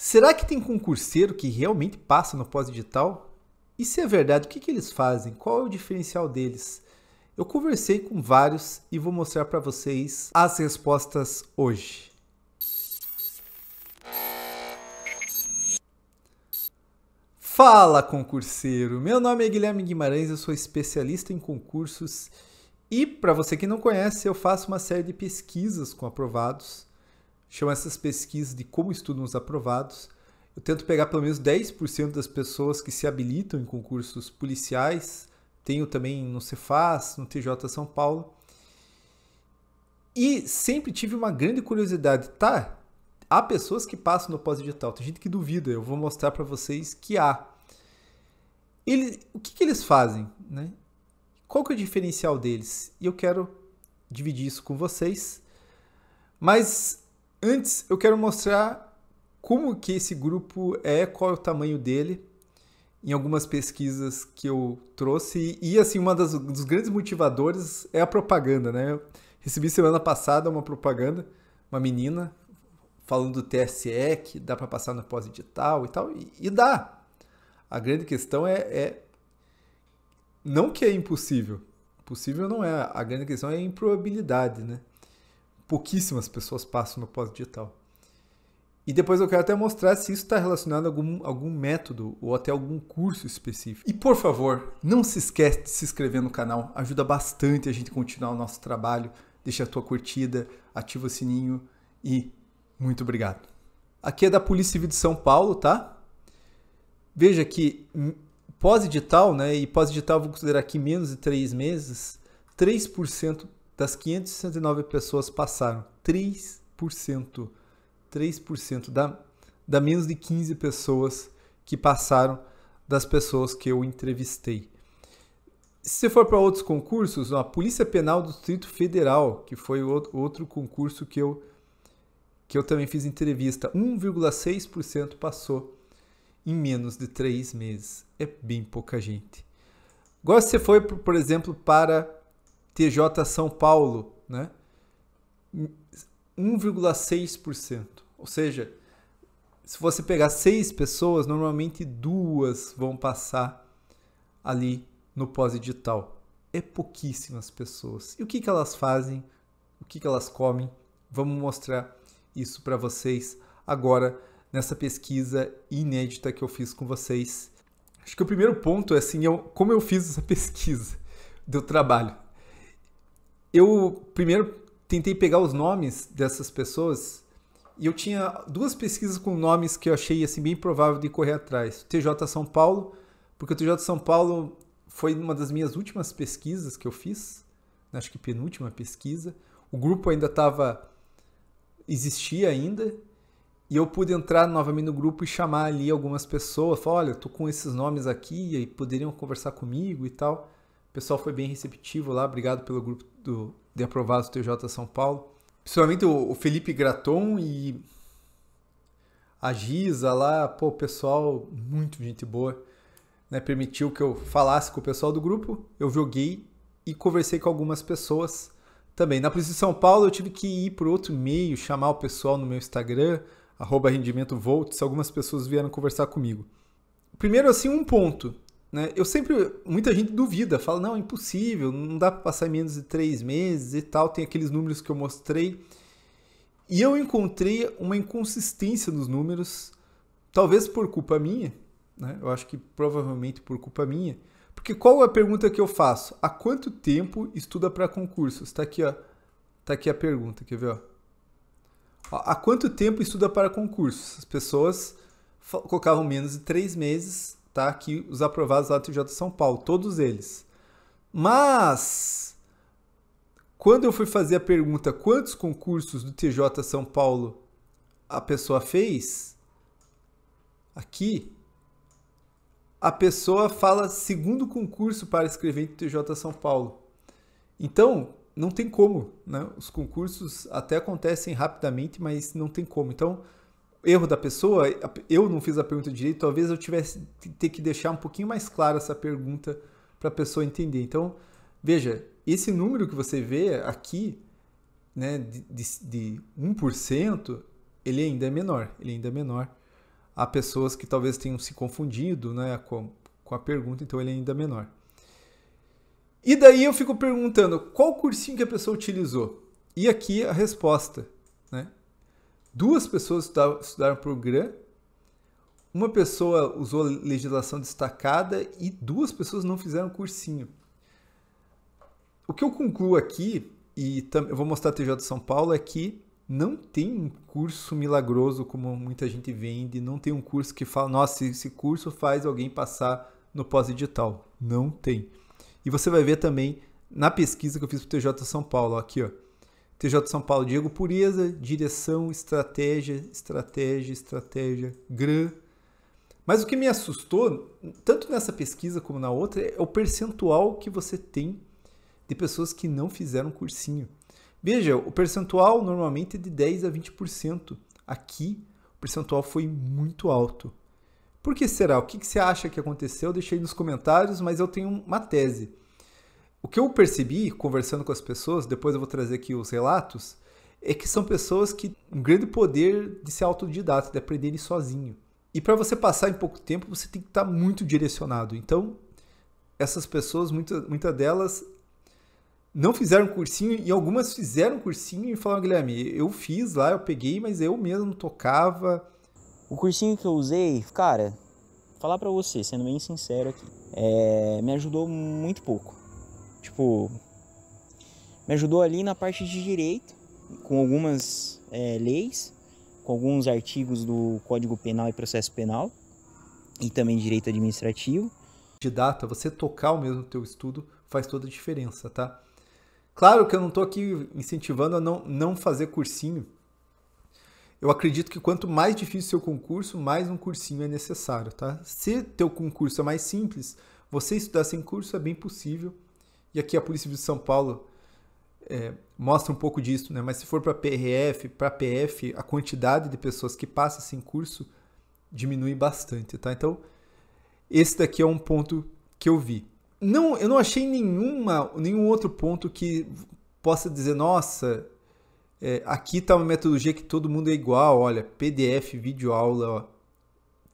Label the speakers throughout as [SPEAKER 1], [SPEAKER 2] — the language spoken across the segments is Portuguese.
[SPEAKER 1] Será que tem concurseiro que realmente passa no pós-digital? E se é verdade, o que, que eles fazem? Qual é o diferencial deles? Eu conversei com vários e vou mostrar para vocês as respostas hoje. Fala concurseiro! Meu nome é Guilherme Guimarães, eu sou especialista em concursos e, para você que não conhece, eu faço uma série de pesquisas com aprovados chama essas pesquisas de como estudam os aprovados. Eu tento pegar pelo menos 10% das pessoas que se habilitam em concursos policiais. Tenho também no Cefaz, no TJ São Paulo. E sempre tive uma grande curiosidade, tá? Há pessoas que passam no pós-digital, tem gente que duvida, eu vou mostrar para vocês que há. Eles, o que, que eles fazem? Né? Qual que é o diferencial deles? E eu quero dividir isso com vocês. Mas Antes, eu quero mostrar como que esse grupo é, qual é o tamanho dele, em algumas pesquisas que eu trouxe. E, assim, uma das dos grandes motivadores é a propaganda, né? Eu recebi semana passada uma propaganda, uma menina falando do TSE, que dá para passar no pós edital e tal, e, e, dá. A grande questão é, é não que é impossível, possível não é. A grande questão é a improbabilidade, né? pouquíssimas pessoas passam no pós-digital. E depois eu quero até mostrar se isso está relacionado a algum, algum método ou até algum curso específico. E por favor, não se esquece de se inscrever no canal, ajuda bastante a gente continuar o nosso trabalho. Deixa a tua curtida, ativa o sininho e muito obrigado. Aqui é da Polícia Civil de São Paulo, tá? Veja que hum, pós-digital, né, e pós-digital vou considerar aqui menos de três meses, 3% das 569 pessoas passaram, 3%, 3% da, da menos de 15 pessoas que passaram das pessoas que eu entrevistei. Se for para outros concursos, a Polícia Penal do Distrito Federal, que foi outro concurso que eu, que eu também fiz entrevista, 1,6% passou em menos de três meses. É bem pouca gente. Agora, se foi, por exemplo, para TJ São Paulo, né? 1,6%. Ou seja, se você pegar seis pessoas, normalmente duas vão passar ali no pós edital É pouquíssimas pessoas. E o que, que elas fazem? O que, que elas comem? Vamos mostrar isso para vocês agora nessa pesquisa inédita que eu fiz com vocês. Acho que o primeiro ponto é assim, eu, como eu fiz essa pesquisa, deu trabalho eu primeiro tentei pegar os nomes dessas pessoas e eu tinha duas pesquisas com nomes que eu achei assim bem provável de correr atrás. TJ São Paulo, porque o TJ São Paulo foi uma das minhas últimas pesquisas que eu fiz, né, acho que penúltima pesquisa. O grupo ainda estava existia ainda e eu pude entrar novamente no grupo e chamar ali algumas pessoas, falar, olha, tô com esses nomes aqui e poderiam conversar comigo e tal. O pessoal foi bem receptivo lá, obrigado pelo grupo do, de aprovados do TJ São Paulo. Principalmente o, o Felipe Graton e a Giza lá, pô, pessoal, muito gente boa, né? Permitiu que eu falasse com o pessoal do grupo, eu joguei e conversei com algumas pessoas também. Na Polícia de São Paulo eu tive que ir por outro meio, chamar o pessoal no meu Instagram, arroba rendimento volts, algumas pessoas vieram conversar comigo. Primeiro, assim, um ponto né? Eu sempre, muita gente duvida, fala, não, é impossível, não dá para passar em menos de três meses e tal, tem aqueles números que eu mostrei. E eu encontrei uma inconsistência nos números, talvez por culpa minha, né? eu acho que provavelmente por culpa minha, porque qual é a pergunta que eu faço? Há quanto tempo estuda para concursos? Está aqui, ó. Tá aqui a pergunta, quer ver? Ó. Há quanto tempo estuda para concursos? As pessoas colocavam menos de três meses tá? Aqui os aprovados lá do TJ São Paulo, todos eles. Mas quando eu fui fazer a pergunta quantos concursos do TJ São Paulo a pessoa fez, aqui a pessoa fala segundo concurso para escrever do TJ São Paulo. Então, não tem como, né? Os concursos até acontecem rapidamente, mas não tem como. Então, erro da pessoa, eu não fiz a pergunta direito, talvez eu tivesse ter que deixar um pouquinho mais clara essa pergunta para a pessoa entender. Então, veja, esse número que você vê aqui, né, de, de, de 1%, ele ainda é menor, ele ainda é menor. Há pessoas que talvez tenham se confundido né, com, com a pergunta, então ele é ainda menor. E daí eu fico perguntando qual cursinho que a pessoa utilizou. E aqui a resposta. Né? Duas pessoas estudaram, por GRAM, uma pessoa usou legislação destacada e duas pessoas não fizeram cursinho. O que eu concluo aqui, e eu vou mostrar a TJ de São Paulo, é que não tem um curso milagroso como muita gente vende, não tem um curso que fala, nossa, esse curso faz alguém passar no pós edital, Não tem. E você vai ver também na pesquisa que eu fiz para o TJ São Paulo, aqui, ó. TJ de São Paulo, Diego Pureza, direção, estratégia, estratégia, estratégia, grã. Mas o que me assustou, tanto nessa pesquisa como na outra, é o percentual que você tem de pessoas que não fizeram cursinho. Veja, o percentual normalmente é de 10 a 20%. Aqui, o percentual foi muito alto. Por que será? O que você acha que aconteceu? Deixei nos comentários, mas eu tenho uma tese o que eu percebi conversando com as pessoas, depois eu vou trazer aqui os relatos, é que são pessoas que um grande poder de ser autodidata, de aprenderem sozinho. E para você passar em pouco tempo, você tem que estar tá muito direcionado. Então, essas pessoas, muitas muita delas não fizeram cursinho e algumas fizeram cursinho e falaram, Guilherme, eu fiz lá, eu peguei, mas eu mesmo tocava. O cursinho que eu usei, cara, falar para você, sendo bem sincero aqui, é, me ajudou muito pouco Tipo, me ajudou ali na parte de direito, com algumas é, leis, com alguns artigos do Código Penal e Processo Penal, e também direito administrativo. De data, você tocar o mesmo teu estudo faz toda a diferença, tá? Claro que eu não estou aqui incentivando a não, não fazer cursinho. Eu acredito que quanto mais difícil seu concurso, mais um cursinho é necessário, tá? Se teu concurso é mais simples, você estudar sem curso é bem possível e aqui a Polícia de São Paulo é, mostra um pouco disso, né? Mas se for para PRF, para PF, a quantidade de pessoas que passa sem curso diminui bastante, tá? Então, esse daqui é um ponto que eu vi. Não, eu não achei nenhuma, nenhum outro ponto que possa dizer, nossa, é, aqui está uma metodologia que todo mundo é igual, olha, PDF, vídeo aula,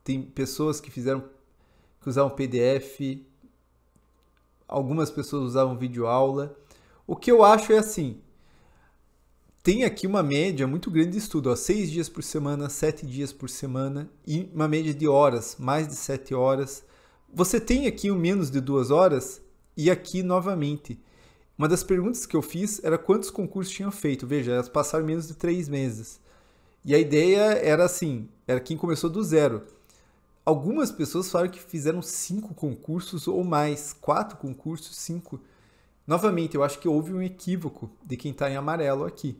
[SPEAKER 1] tem pessoas que fizeram que usaram PDF, algumas pessoas usavam vídeo aula. O que eu acho é assim, tem aqui uma média muito grande de estudo, ó, seis dias por semana, sete dias por semana e uma média de horas, mais de sete horas. Você tem aqui o um menos de duas horas e aqui novamente. Uma das perguntas que eu fiz era quantos concursos tinham feito. Veja, elas passaram menos de três meses. E a ideia era assim, era quem começou do zero. Algumas pessoas falaram que fizeram cinco concursos ou mais, quatro concursos, cinco. Novamente, eu acho que houve um equívoco de quem está em amarelo aqui.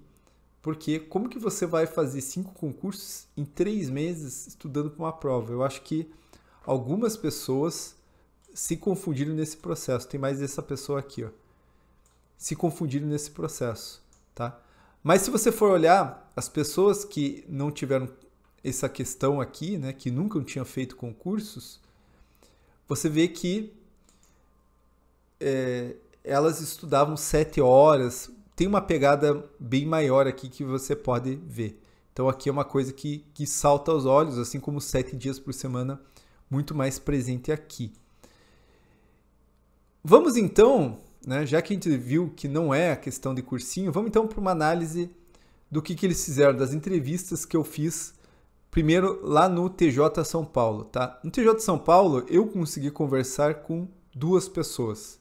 [SPEAKER 1] Porque como que você vai fazer cinco concursos em três meses estudando para uma prova? Eu acho que algumas pessoas se confundiram nesse processo. Tem mais essa pessoa aqui, ó. Se confundiram nesse processo, tá? Mas se você for olhar, as pessoas que não tiveram essa questão aqui, né, que nunca tinha feito concursos, você vê que é, elas estudavam sete horas. Tem uma pegada bem maior aqui que você pode ver. Então aqui é uma coisa que, que salta aos olhos, assim como sete dias por semana, muito mais presente aqui. Vamos então, né, já que a gente viu que não é a questão de cursinho, vamos então para uma análise do que, que eles fizeram, das entrevistas que eu fiz Primeiro, lá no TJ São Paulo, tá? No TJ São Paulo, eu consegui conversar com duas pessoas.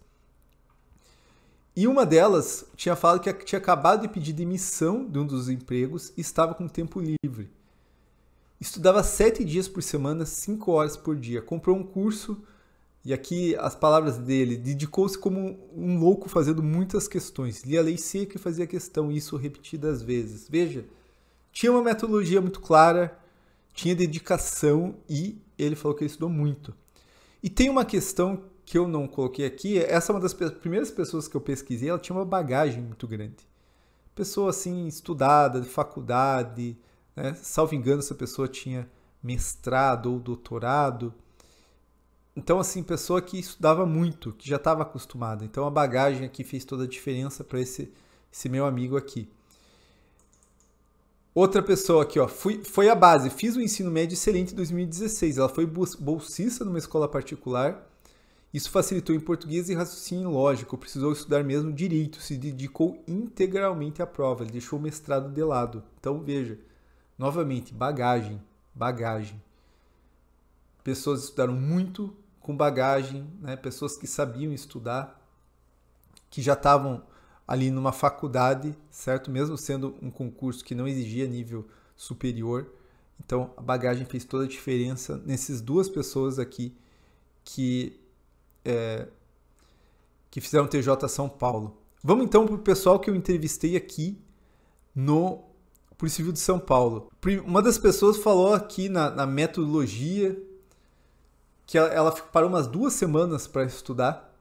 [SPEAKER 1] E uma delas tinha falado que tinha acabado de pedir demissão de um dos empregos e estava com tempo livre. Estudava sete dias por semana, cinco horas por dia. Comprou um curso, e aqui as palavras dele, dedicou-se como um louco fazendo muitas questões. Lia a lei seca e fazia questão, isso repetidas vezes. Veja, tinha uma metodologia muito clara, tinha dedicação e ele falou que ele estudou muito. E tem uma questão que eu não coloquei aqui, essa é uma das primeiras pessoas que eu pesquisei, ela tinha uma bagagem muito grande. Pessoa assim, estudada, de faculdade, né? salvo engano, essa pessoa tinha mestrado ou doutorado. Então, assim, pessoa que estudava muito, que já estava acostumada. Então, a bagagem aqui é fez toda a diferença para esse, esse meu amigo aqui. Outra pessoa aqui, ó, fui, foi a base, fiz o ensino médio excelente em 2016. Ela foi bolsista numa escola particular. Isso facilitou em português e raciocínio lógico. Precisou estudar mesmo direito, se dedicou integralmente à prova, Ele deixou o mestrado de lado. Então veja, novamente, bagagem, bagagem. Pessoas estudaram muito com bagagem, né? pessoas que sabiam estudar, que já estavam ali numa faculdade, certo? Mesmo sendo um concurso que não exigia nível superior. Então a bagagem fez toda a diferença nessas duas pessoas aqui que é, que fizeram TJ São Paulo. Vamos então para o pessoal que eu entrevistei aqui no Polícia Civil de São Paulo. Uma das pessoas falou aqui na, na metodologia que ela, ela parou umas duas semanas para estudar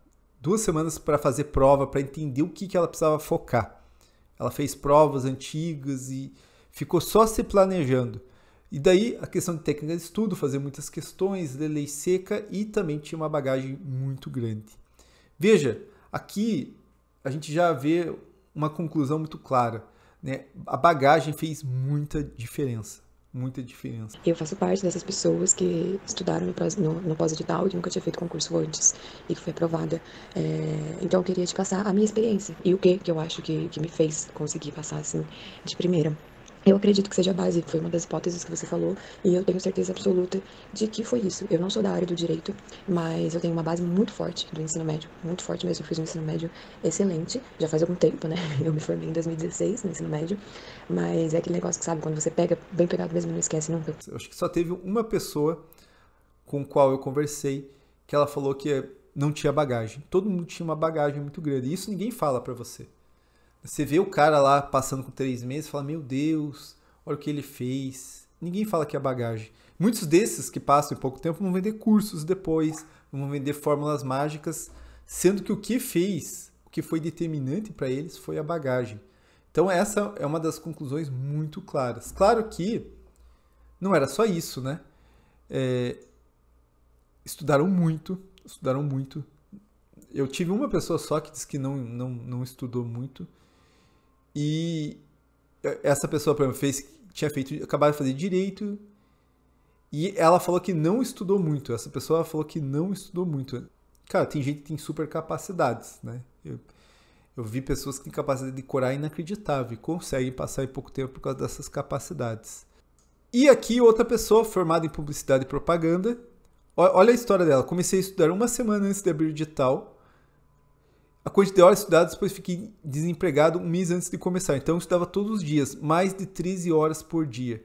[SPEAKER 1] duas semanas para fazer prova, para entender o que, que ela precisava focar. Ela fez provas antigas e ficou só se planejando. E daí a questão de técnica de estudo, fazer muitas questões, ler lei seca e também tinha uma bagagem muito grande. Veja, aqui a gente já vê uma conclusão muito clara. Né? A bagagem fez muita diferença muita diferença. Eu faço parte dessas pessoas que estudaram no, no pós-edital e nunca tinha feito concurso antes e que foi aprovada. É, então eu queria te passar a minha experiência e o que que eu acho que, que me fez conseguir passar assim de primeira. Eu acredito que seja a base, foi uma das hipóteses que você falou, e eu tenho certeza absoluta de que foi isso. Eu não sou da área do direito, mas eu tenho uma base muito forte do ensino médio, muito forte mesmo. Eu fiz um ensino médio excelente, já faz algum tempo, né? Eu me formei em 2016 no ensino médio, mas é aquele negócio que sabe, quando você pega, bem pegado mesmo, não esquece nunca. Eu acho que só teve uma pessoa com qual eu conversei que ela falou que não tinha bagagem. Todo mundo tinha uma bagagem muito grande, e isso ninguém fala para você. Você vê o cara lá passando com três meses e fala: Meu Deus, olha o que ele fez. Ninguém fala que é bagagem. Muitos desses que passam em pouco tempo vão vender cursos depois, vão vender fórmulas mágicas, sendo que o que fez, o que foi determinante para eles foi a bagagem. Então, essa é uma das conclusões muito claras. Claro que não era só isso, né? É, estudaram muito, estudaram muito. Eu tive uma pessoa só que disse que não, não, não estudou muito. E é, essa pessoa, por exemplo, fez, tinha feito, acabado de fazer direito, e ela falou que não estudou muito. Essa pessoa falou que não estudou muito. Cara, tem gente que tem super capacidades, né? Eu, eu vi pessoas que têm capacidade de curar inacreditável e conseguem passar em pouco tempo por causa dessas capacidades. E aqui outra pessoa formada em publicidade e propaganda. Olha a história dela. Comecei a estudar uma semana antes de abrir o digital a quantidade de horas estudadas, depois fiquei desempregado um mês antes de começar. Então, eu estudava todos os dias, mais de 13 horas por dia.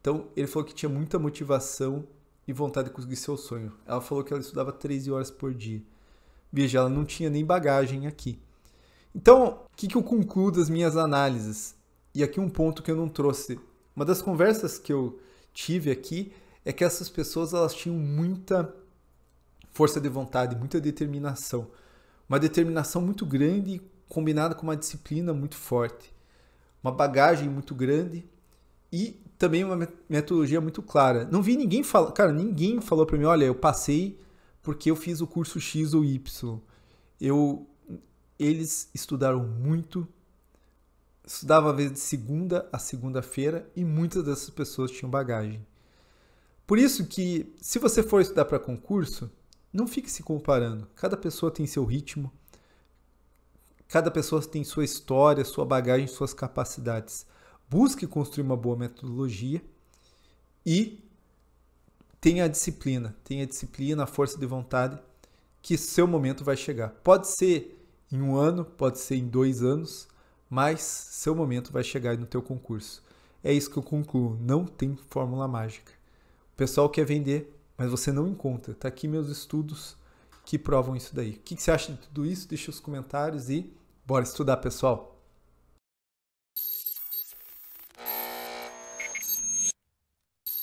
[SPEAKER 1] Então, ele falou que tinha muita motivação e vontade de conseguir seu sonho. Ela falou que ela estudava 13 horas por dia. Veja, ela não tinha nem bagagem aqui. Então, o que, que eu concluo das minhas análises? E aqui um ponto que eu não trouxe. Uma das conversas que eu tive aqui é que essas pessoas elas tinham muita força de vontade, muita determinação uma determinação muito grande combinada com uma disciplina muito forte, uma bagagem muito grande e também uma metodologia muito clara. Não vi ninguém falar, cara, ninguém falou para mim, olha, eu passei porque eu fiz o curso X ou Y. Eu eles estudaram muito. Estudava vez de segunda a segunda-feira e muitas dessas pessoas tinham bagagem. Por isso que se você for estudar para concurso, não fique se comparando. Cada pessoa tem seu ritmo, cada pessoa tem sua história, sua bagagem, suas capacidades. Busque construir uma boa metodologia e tenha a disciplina, tenha a disciplina, a força de vontade que seu momento vai chegar. Pode ser em um ano, pode ser em dois anos, mas seu momento vai chegar no teu concurso. É isso que eu concluo. Não tem fórmula mágica. O pessoal quer vender mas você não encontra. Está aqui meus estudos que provam isso daí. O que você acha de tudo isso? Deixa os comentários e bora estudar, pessoal!